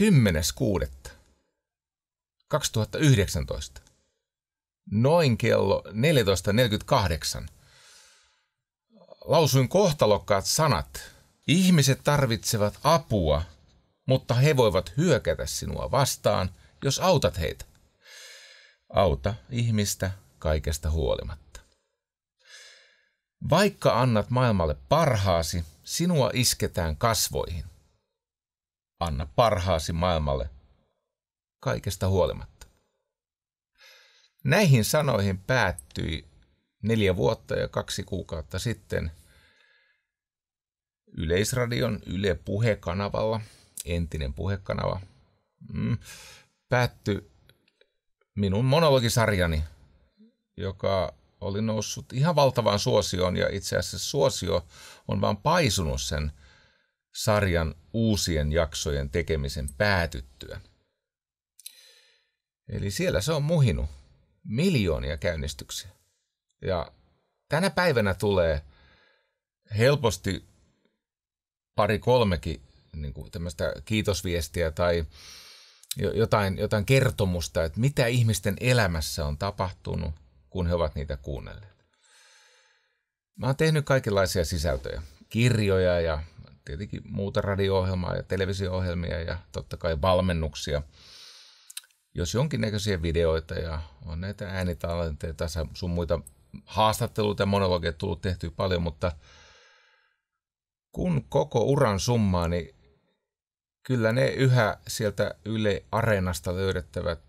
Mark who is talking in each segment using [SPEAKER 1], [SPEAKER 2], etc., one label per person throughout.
[SPEAKER 1] 10.6.2019. Noin kello 14.48. Lausuin kohtalokkaat sanat. Ihmiset tarvitsevat apua, mutta he voivat hyökätä sinua vastaan, jos autat heitä. Auta ihmistä kaikesta huolimatta. Vaikka annat maailmalle parhaasi, sinua isketään kasvoihin. Anna parhaasi maailmalle, kaikesta huolimatta. Näihin sanoihin päättyi neljä vuotta ja kaksi kuukautta sitten Yleisradion Yle Puhekanavalla, entinen puhekanava, mm, päättyi minun monologisarjani, joka oli noussut ihan valtavaan suosioon ja itse asiassa suosio on vaan paisunut sen sarjan uusien jaksojen tekemisen päätyttyä. Eli siellä se on muhinut miljoonia käynnistyksiä. Ja tänä päivänä tulee helposti pari kolmekin niin kuin tämmöistä kiitosviestiä tai jotain, jotain kertomusta, että mitä ihmisten elämässä on tapahtunut, kun he ovat niitä kuunnelleet. Mä oon tehnyt kaikenlaisia sisältöjä, kirjoja ja tietenkin muuta radio-ohjelmaa ja televisio-ohjelmia ja totta kai valmennuksia. Jos jonkinnäköisiä videoita ja on näitä äänitallenteita, sun muita haastatteluita ja monologeja tullut tehty paljon, mutta kun koko uran summaa, niin kyllä ne yhä sieltä Yle Areenasta löydettävät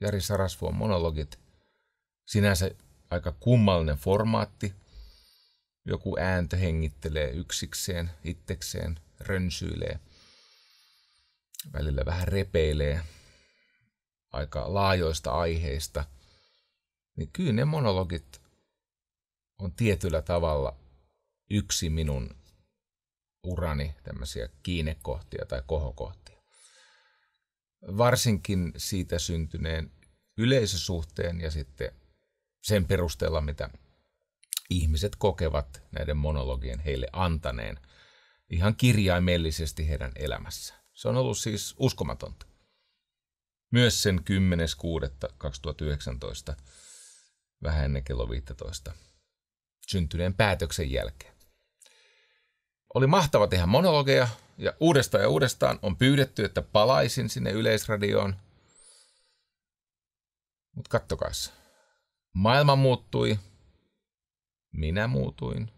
[SPEAKER 1] Jari Sarasvuon monologit, sinänsä aika kummallinen formaatti, joku ääntö hengittelee yksikseen, itsekseen, rönsyilee. Välillä vähän repeilee aika laajoista aiheista. Niin kyllä ne monologit on tietyllä tavalla yksi minun urani tämmöisiä kiinekohtia tai kohokohtia. Varsinkin siitä syntyneen yleisösuhteen ja sitten sen perusteella, mitä ihmiset kokevat näiden monologien heille antaneen ihan kirjaimellisesti heidän elämässään. Se on ollut siis uskomatonta. Myös sen 10.6.2019, vähän ennen kello 15, syntyneen päätöksen jälkeen. Oli mahtava tehdä monologeja ja uudestaan ja uudestaan on pyydetty, että palaisin sinne yleisradioon. Mutta kattokaa, maailma muuttui, minä muutuin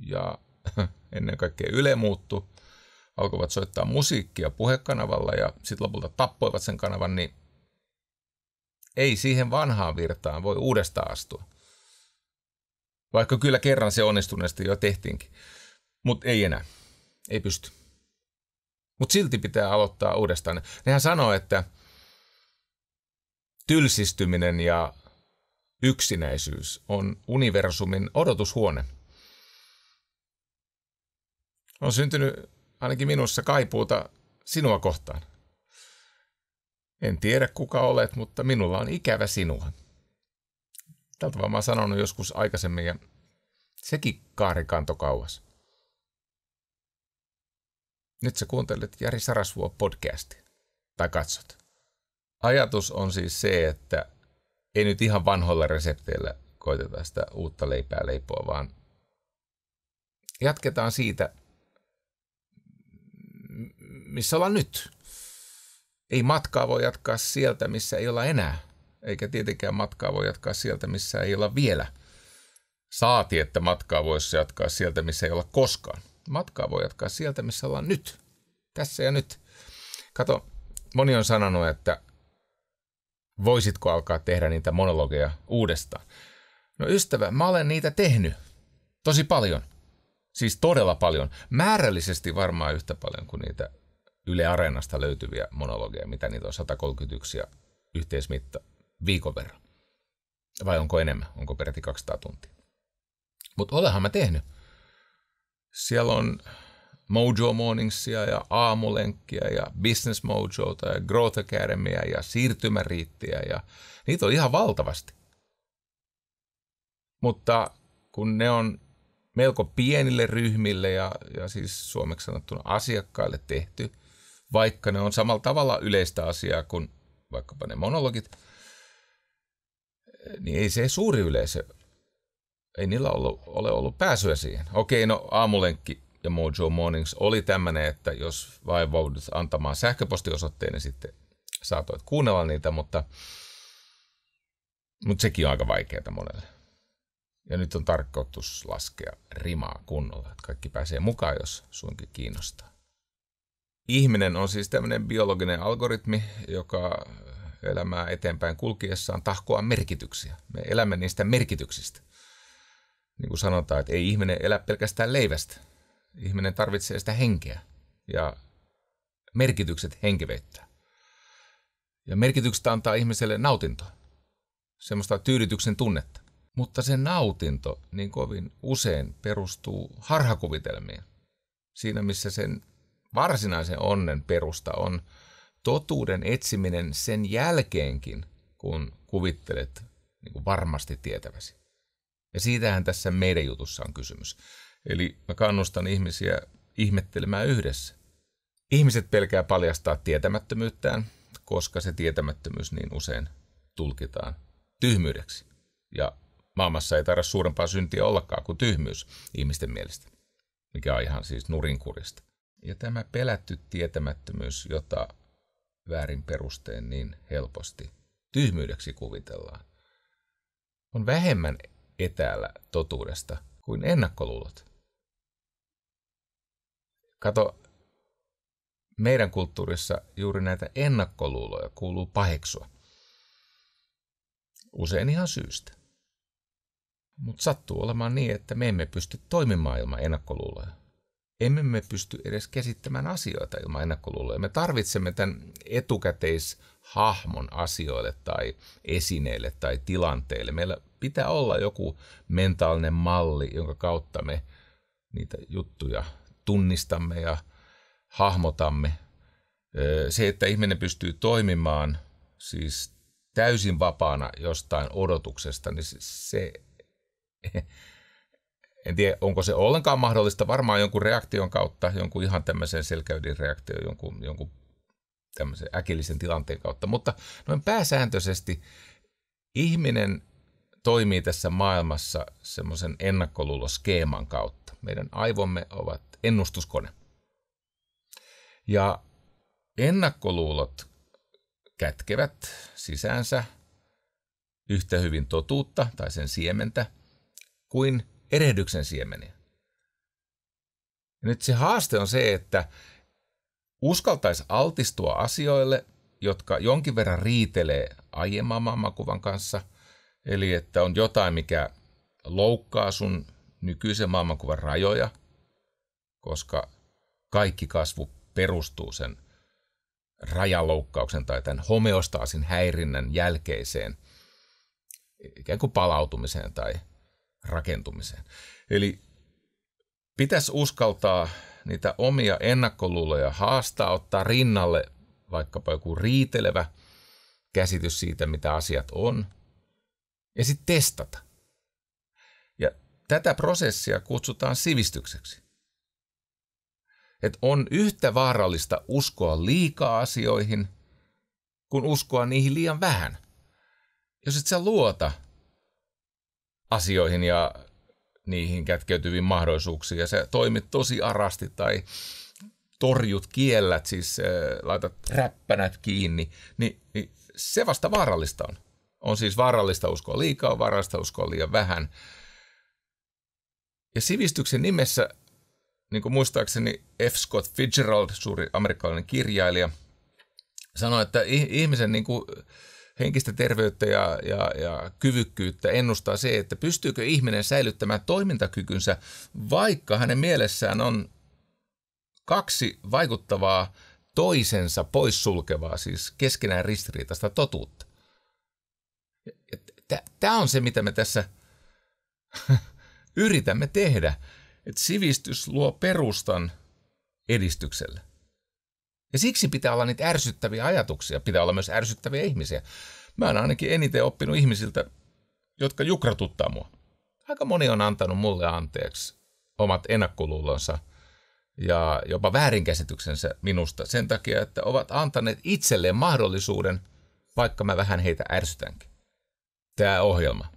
[SPEAKER 1] ja ennen kaikkea Yle muuttui. Alkoivat soittaa musiikkia puhekanavalla ja sitten lopulta tappoivat sen kanavan, niin ei siihen vanhaan virtaan voi uudestaan astua. Vaikka kyllä kerran se onnistuneesti jo tehtiinkin. Mutta ei enää. Ei pysty. Mutta silti pitää aloittaa uudestaan. Nehän sanoo, että tylsistyminen ja yksinäisyys on universumin odotushuone. On syntynyt ainakin minussa kaipuuta sinua kohtaan. En tiedä kuka olet, mutta minulla on ikävä sinua. Tältä vaan mä oon sanonut joskus aikaisemmin ja sekin kaari kanto kauas. Nyt sä kuuntelet Jari Sarasvuo podcastia. Tai katsot. Ajatus on siis se, että ei nyt ihan vanhoilla resepteillä koiteta sitä uutta leipää leipoa, vaan jatketaan siitä, missä ollaan nyt. Ei matkaa voi jatkaa sieltä, missä ei olla enää, eikä tietenkään matkaa voi jatkaa sieltä, missä ei olla vielä. Saati, että matkaa voisi jatkaa sieltä, missä ei olla koskaan. Matkaa voi jatkaa sieltä, missä ollaan nyt. Tässä ja nyt. Kato, moni on sanonut, että voisitko alkaa tehdä niitä monologeja uudestaan? No ystävä, mä olen niitä tehnyt tosi paljon. Siis todella paljon. Määrällisesti varmaan yhtä paljon kuin niitä Yle Areenasta löytyviä monologeja, mitä niitä on 131 ja yhteismitta viikon verran. Vai onko enemmän? Onko peräti 200 tuntia? Mutta olehan mä tehnyt. Siellä on Mojo Morningsia ja Aamulenkkiä ja Business Mojota ja Growth Academyä ja Siirtymäriittiä ja niitä on ihan valtavasti. Mutta kun ne on melko pienille ryhmille ja, ja siis suomeksi sanottuna asiakkaille tehty, vaikka ne on samalla tavalla yleistä asiaa kuin vaikkapa ne monologit, niin ei se suuri yleisö, ei niillä ollut, ole ollut pääsyä siihen. Okei, no aamulenkki, ja Mojo Mornings oli tämmöinen, että jos vaivaudut antamaan sähköpostiosoitteen, niin sitten saatoit kuunnella niitä, mutta, mutta sekin on aika vaikeaa monelle. Ja nyt on tarkoitus laskea rimaa kunnolla, että kaikki pääsee mukaan, jos suinkin kiinnostaa. Ihminen on siis tämmöinen biologinen algoritmi, joka elämää eteenpäin kulkiessaan tahkoa merkityksiä. Me elämme niistä merkityksistä. Niin kuin sanotaan, että ei ihminen elä pelkästään leivästä, Ihminen tarvitsee sitä henkeä ja merkitykset henkevettä Ja merkitykset antaa ihmiselle nautintoa, semmoista tyydytyksen tunnetta. Mutta se nautinto niin kovin usein perustuu harhakuvitelmiin. Siinä missä sen varsinaisen onnen perusta on totuuden etsiminen sen jälkeenkin, kun kuvittelet niin kuin varmasti tietäväsi. Ja siitähän tässä meidän jutussa on kysymys. Eli mä kannustan ihmisiä ihmettelemään yhdessä. Ihmiset pelkää paljastaa tietämättömyyttään, koska se tietämättömyys niin usein tulkitaan tyhmyydeksi. Ja maailmassa ei tarvitse suurempaa syntiä ollakaan kuin tyhmyys ihmisten mielestä, mikä on ihan siis nurinkurista. Ja tämä pelätty tietämättömyys, jota väärin perusteen niin helposti tyhmyydeksi kuvitellaan, on vähemmän etäällä totuudesta kuin ennakkoluulot. Kato, meidän kulttuurissa juuri näitä ennakkoluuloja kuuluu paheksua. Usein ihan syystä. Mutta sattuu olemaan niin, että me emme pysty toimimaan ilman ennakkoluuloja. Emme me pysty edes käsittämään asioita ilman ennakkoluuloja. Me tarvitsemme tämän etukäteishahmon asioille tai esineille tai tilanteille. Meillä pitää olla joku mentaalinen malli, jonka kautta me niitä juttuja tunnistamme ja hahmotamme. Se, että ihminen pystyy toimimaan siis täysin vapaana jostain odotuksesta, niin se, en tiedä, onko se ollenkaan mahdollista, varmaan jonkun reaktion kautta, jonkun ihan tämmöisen selkäydin reaktion, jonkun, jonkun tämmöisen äkillisen tilanteen kautta, mutta noin pääsääntöisesti ihminen toimii tässä maailmassa semmoisen ennakkoluuloskeeman kautta. Meidän aivomme ovat ennustuskone. Ja ennakkoluulot kätkevät sisäänsä yhtä hyvin totuutta tai sen siementä kuin erehdyksen siemeniä. Ja nyt se haaste on se, että uskaltaisi altistua asioille, jotka jonkin verran riitelee aiemman maailmankuvan kanssa, eli että on jotain, mikä loukkaa sun nykyisen maailmankuvan rajoja – koska kaikki kasvu perustuu sen rajaloukkauksen tai tämän homeostaasin häirinnän jälkeiseen ikään kuin palautumiseen tai rakentumiseen. Eli pitäisi uskaltaa niitä omia ennakkoluuloja haastaa, ottaa rinnalle vaikkapa joku riitelevä käsitys siitä, mitä asiat on, ja sitten testata. Ja tätä prosessia kutsutaan sivistykseksi että on yhtä vaarallista uskoa liikaa asioihin kuin uskoa niihin liian vähän. Jos et sä luota asioihin ja niihin kätkeytyviin mahdollisuuksiin ja sä toimit tosi arasti tai torjut, kiellät, siis äh, laitat räppänät kiinni, niin, niin se vasta vaarallista on. On siis vaarallista uskoa liikaa, vaarallista uskoa liian vähän. Ja sivistyksen nimessä niin kuin muistaakseni F. Scott Fitzgerald, suuri amerikkalainen kirjailija, sanoi, että ihmisen niin kuin henkistä terveyttä ja, ja, ja kyvykkyyttä ennustaa se, että pystyykö ihminen säilyttämään toimintakykynsä, vaikka hänen mielessään on kaksi vaikuttavaa toisensa poissulkevaa, siis keskenään ristiriitaista totuutta. Tämä on se, mitä me tässä yritämme tehdä että sivistys luo perustan edistykselle. Ja siksi pitää olla niitä ärsyttäviä ajatuksia, pitää olla myös ärsyttäviä ihmisiä. Mä oon ainakin eniten oppinut ihmisiltä, jotka jukratuttaa mua. Aika moni on antanut mulle anteeksi omat ennakkoluulonsa ja jopa väärinkäsityksensä minusta sen takia, että ovat antaneet itselleen mahdollisuuden, vaikka mä vähän heitä ärsytänkin. Tämä ohjelma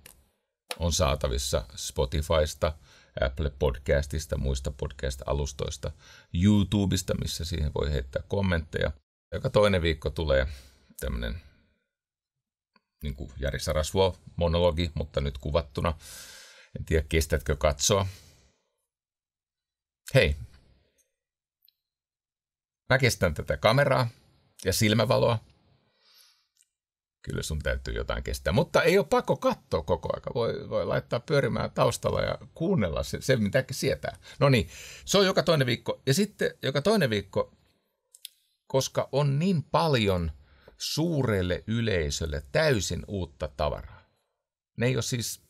[SPEAKER 1] on saatavissa Spotifysta – Apple Podcastista, muista podcast-alustoista, YouTubesta, missä siihen voi heittää kommentteja. Joka toinen viikko tulee tämmöinen niin kuin Jari Sarasvuo monologi, mutta nyt kuvattuna. En tiedä, kestätkö katsoa. Hei, mä kestän tätä kameraa ja silmävaloa, kyllä sun täytyy jotain kestää. Mutta ei ole pakko katsoa koko aika. Voi, voi laittaa pyörimään taustalla ja kuunnella se, se mitä sietää. No niin, se on joka toinen viikko. Ja sitten joka toinen viikko, koska on niin paljon suurelle yleisölle täysin uutta tavaraa. Ne ei ole siis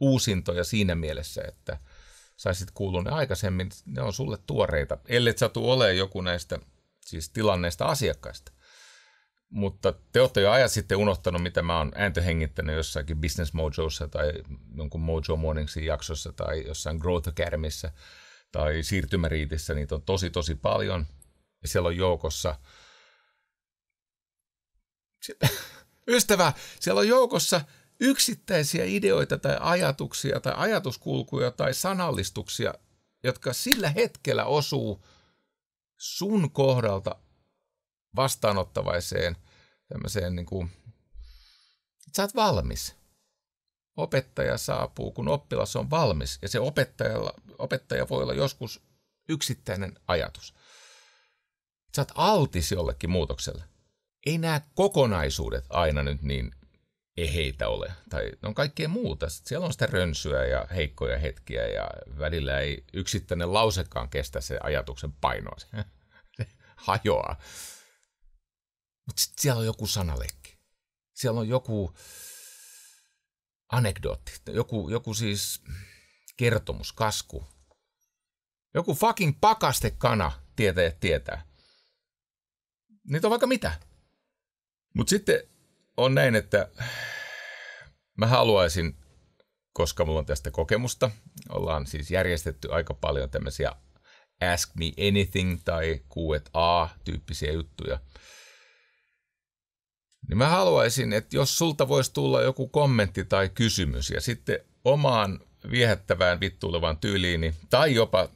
[SPEAKER 1] uusintoja siinä mielessä, että saisit kuulua ne aikaisemmin. Ne on sulle tuoreita, ellei satu ole joku näistä siis tilanneista asiakkaista. Mutta te olette jo ajat sitten unohtanut, mitä mä oon hengittänyt jossakin Business mojoissa tai jonkun Mojo Morningsin jaksossa tai jossain Growth Academyssä tai siirtymäriitissä. Niitä on tosi, tosi paljon. Ja siellä on joukossa... Ystävä, siellä on joukossa yksittäisiä ideoita tai ajatuksia tai ajatuskulkuja tai sanallistuksia, jotka sillä hetkellä osuu sun kohdalta vastaanottavaiseen tämmöiseen niin kuin, sä oot valmis. Opettaja saapuu, kun oppilas on valmis. Ja se opettajalla, opettaja voi olla joskus yksittäinen ajatus. Sä oot altis jollekin muutokselle. Ei nämä kokonaisuudet aina nyt niin eheitä ole. Tai ne on kaikkea muuta. Siellä on sitä rönsyä ja heikkoja hetkiä ja välillä ei yksittäinen lausekaan kestä se ajatuksen painoa. Se hajoaa. Mutta sitten siellä on joku sanaleikki, Siellä on joku anekdootti, joku, joku siis kertomus, kasku. Joku fucking pakastekana, tietää tietää. Niitä on vaikka mitä. Mutta sitten on näin, että mä haluaisin, koska mulla on tästä kokemusta, ollaan siis järjestetty aika paljon tämmöisiä Ask Me Anything tai Q&A-tyyppisiä juttuja – niin mä haluaisin, että jos sulta voisi tulla joku kommentti tai kysymys ja sitten omaan viehättävään vittuulevaan tyyliini tai jopa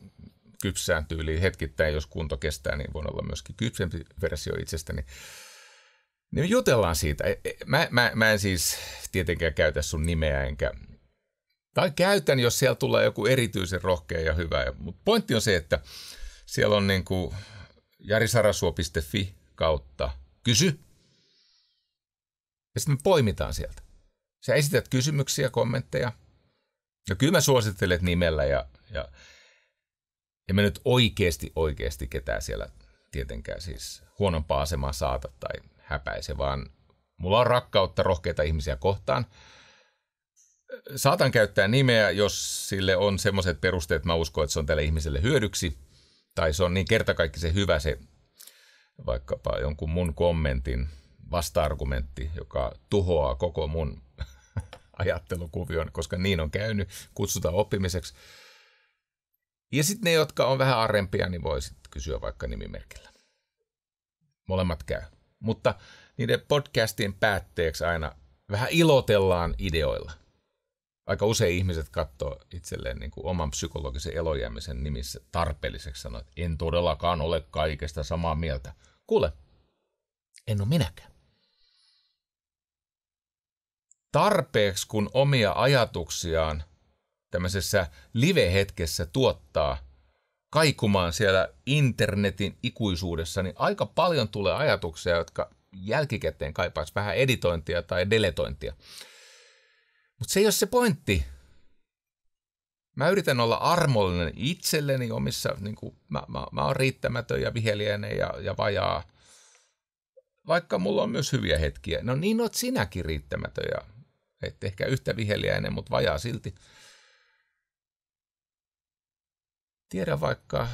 [SPEAKER 1] kypsään tyyliin hetkittäin, jos kunto kestää, niin voin olla myöskin kypsempi versio itsestäni. Niin jutellaan siitä. E, e, mä, mä, mä en siis tietenkään käytä sun nimeä enkä... Tai käytän, jos siellä tulee joku erityisen rohkea ja hyvä. Mutta pointti on se, että siellä on niin kuin jarisarasuo.fi kautta kysy. Ja sitten me poimitaan sieltä. Sä esität kysymyksiä, kommentteja. Ja no kyllä mä suosittelet nimellä ja, ja, en me nyt oikeasti, oikeasti ketään siellä tietenkään siis huonompaa asemaa saata tai häpäise, vaan mulla on rakkautta rohkeita ihmisiä kohtaan. Saatan käyttää nimeä, jos sille on semmoiset perusteet, että mä uskon, että se on tälle ihmiselle hyödyksi, tai se on niin kertakaikkisen hyvä se vaikkapa jonkun mun kommentin – vasta-argumentti, joka tuhoaa koko mun ajattelukuvion, koska niin on käynyt, kutsutaan oppimiseksi. Ja sitten ne, jotka on vähän arempia, niin voi sit kysyä vaikka nimimerkillä. Molemmat käy. Mutta niiden podcastien päätteeksi aina vähän ilotellaan ideoilla. Aika usein ihmiset katsoo itselleen niin kuin oman psykologisen elojäämisen nimissä tarpeelliseksi sanoa, että en todellakaan ole kaikesta samaa mieltä. Kuule, en ole minäkään tarpeeksi, kun omia ajatuksiaan tämmöisessä live-hetkessä tuottaa kaikumaan siellä internetin ikuisuudessa, niin aika paljon tulee ajatuksia, jotka jälkikäteen kaipaisi vähän editointia tai deletointia. Mutta se ei ole se pointti. Mä yritän olla armollinen itselleni omissa, niin kuin, mä, mä, mä oon riittämätön ja viheliäinen ja, ja vajaa, vaikka mulla on myös hyviä hetkiä. No niin oot sinäkin riittämätön ja et ehkä yhtä viheliäinen, mutta vajaa silti. Tiedä vaikka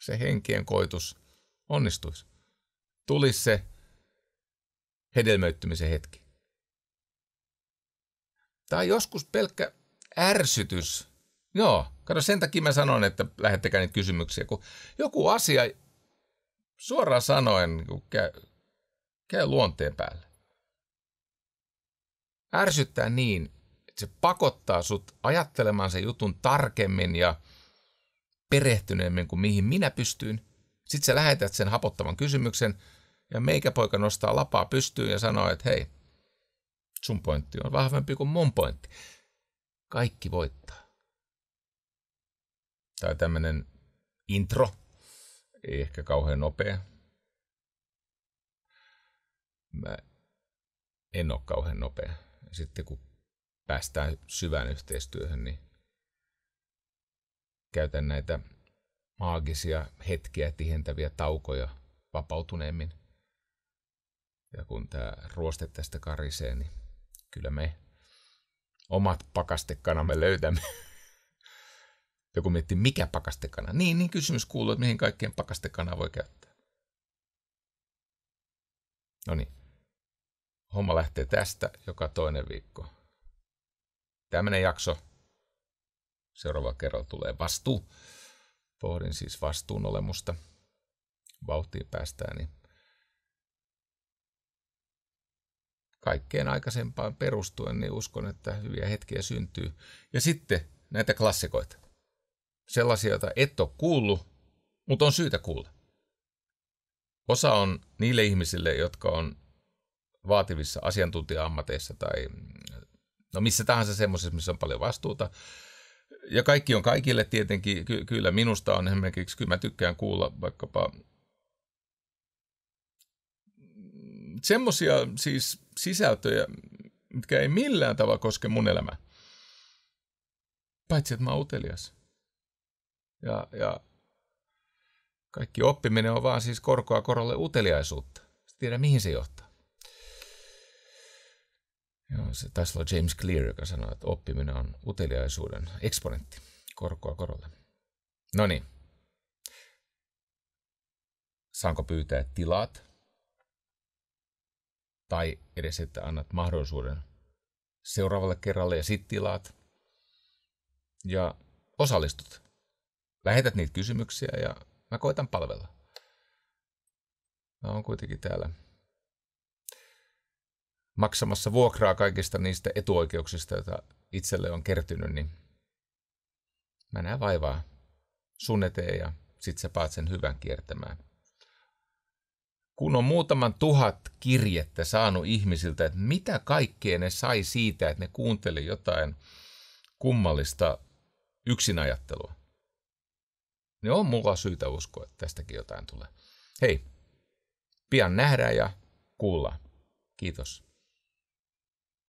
[SPEAKER 1] se henkien koitus onnistuisi. Tulisi se hedelmöittymisen hetki. Tai joskus pelkkä ärsytys. Joo, kato sen takia mä sanon, että lähettäkää niitä kysymyksiä, kun joku asia suoraan sanoen niin käy, käy luonteen päälle ärsyttää niin, että se pakottaa sut ajattelemaan sen jutun tarkemmin ja perehtyneemmin kuin mihin minä pystyn. Sitten sä lähetät sen hapottavan kysymyksen ja meikä poika nostaa lapaa pystyyn ja sanoo, että hei, sun pointti on vahvempi kuin mun pointti. Kaikki voittaa. Tai tämmöinen intro, ei ehkä kauhean nopea. Mä en ole kauhean nopea sitten kun päästään syvään yhteistyöhön, niin käytän näitä maagisia hetkiä tihentäviä taukoja vapautuneemmin. Ja kun tämä ruoste tästä karisee, niin kyllä me omat pakastekanamme löytämme. Joku miettii, mikä pakastekana? Niin, niin kysymys kuuluu, että mihin kaikkeen pakastekana voi käyttää. No niin homma lähtee tästä joka toinen viikko. Tämmöinen jakso. Seuraava kerralla tulee vastuu. Pohdin siis vastuun olemusta. Vauhtiin päästään, niin kaikkeen aikaisempaan perustuen, niin uskon, että hyviä hetkiä syntyy. Ja sitten näitä klassikoita. Sellaisia, joita et ole kuullut, mutta on syytä kuulla. Osa on niille ihmisille, jotka on vaativissa asiantuntija-ammateissa tai mm, no missä tahansa semmoisessa, missä on paljon vastuuta. Ja kaikki on kaikille tietenkin. Ky- kyllä minusta on esimerkiksi, kyllä mä tykkään kuulla vaikkapa mm, semmoisia siis sisältöjä, mitkä ei millään tavalla koske mun elämää. Paitsi, että mä oon utelias. Ja, ja kaikki oppiminen on vaan siis korkoa korolle uteliaisuutta. Sitten tiedä, mihin se johtaa. Joo, se taisi olla James Clear, joka sanoi, että oppiminen on uteliaisuuden eksponentti. Korkoa korolle. No niin. Saanko pyytää tilat? Tai edes, että annat mahdollisuuden seuraavalle kerralle ja sitten tilaat. Ja osallistut. Lähetät niitä kysymyksiä ja mä koitan palvella. Mä oon kuitenkin täällä maksamassa vuokraa kaikista niistä etuoikeuksista, joita itselle on kertynyt, niin mä näen vaivaa sun eteen ja sit sä paat sen hyvän kiertämään. Kun on muutaman tuhat kirjettä saanut ihmisiltä, että mitä kaikkea ne sai siitä, että ne kuunteli jotain kummallista yksinajattelua, niin on mulla syytä uskoa, että tästäkin jotain tulee. Hei, pian nähdään ja kuullaan. Kiitos.